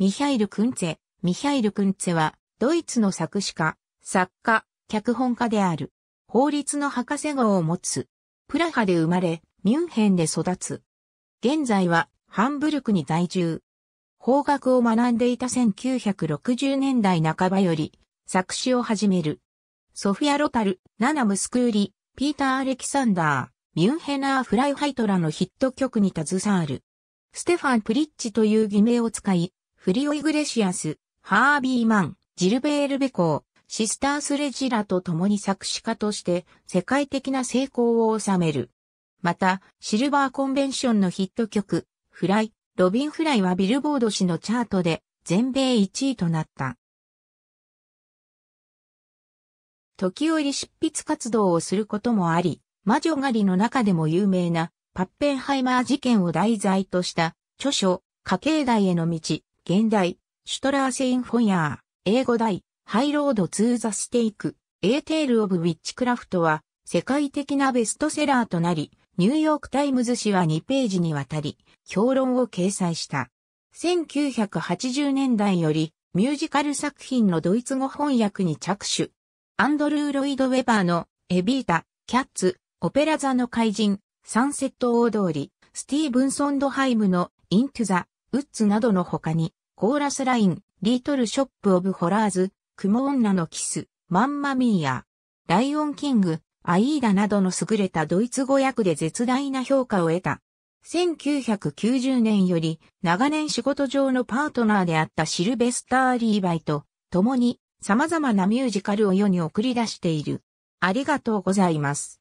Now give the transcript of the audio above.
ミヒャイル・クンツェ。ミヒャイル・クンツェは、ドイツの作詞家、作家、脚本家である。法律の博士号を持つ。プラハで生まれ、ミュンヘンで育つ。現在は、ハンブルクに在住。法学を学んでいた1960年代半ばより、作詞を始める。ソフィア・ロタル、ナナ・ムスクーリ、ピーター・アレキサンダー、ミュンヘナー・フライハイトラのヒット曲に携わる。ステファン・プリッチという偽名を使い、フリオ・イグレシアス、ハービー・マン、ジルベール・ベコー、シスタース・レジラと共に作詞家として世界的な成功を収める。また、シルバーコンベンションのヒット曲、フライ、ロビン・フライはビルボード誌のチャートで全米1位となった。時折執筆活動をすることもあり、魔女狩りの中でも有名なパッペンハイマー事件を題材とした著書、家計代への道、現代、シュトラーセインフォヤー、英語代、ハイロード・ツー・ザ・ステイク、エーテール・オブ・ウィッチクラフトは、世界的なベストセラーとなり、ニューヨーク・タイムズ紙は2ページにわたり、評論を掲載した。1980年代より、ミュージカル作品のドイツ語翻訳に着手。アンドルー・ロイド・ウェバーの、エビータ、キャッツ、オペラ座の怪人、サンセット大通り、スティーブンソンドハイムの、イントゥ・ザ・ウッズなどの他に、コーラスライン、リートルショップオブホラーズ、クン女のキス、マンマミーア、ライオンキング、アイーダなどの優れたドイツ語訳で絶大な評価を得た。1990年より長年仕事上のパートナーであったシルベスター・リーバイと共に様々なミュージカルを世に送り出している。ありがとうございます。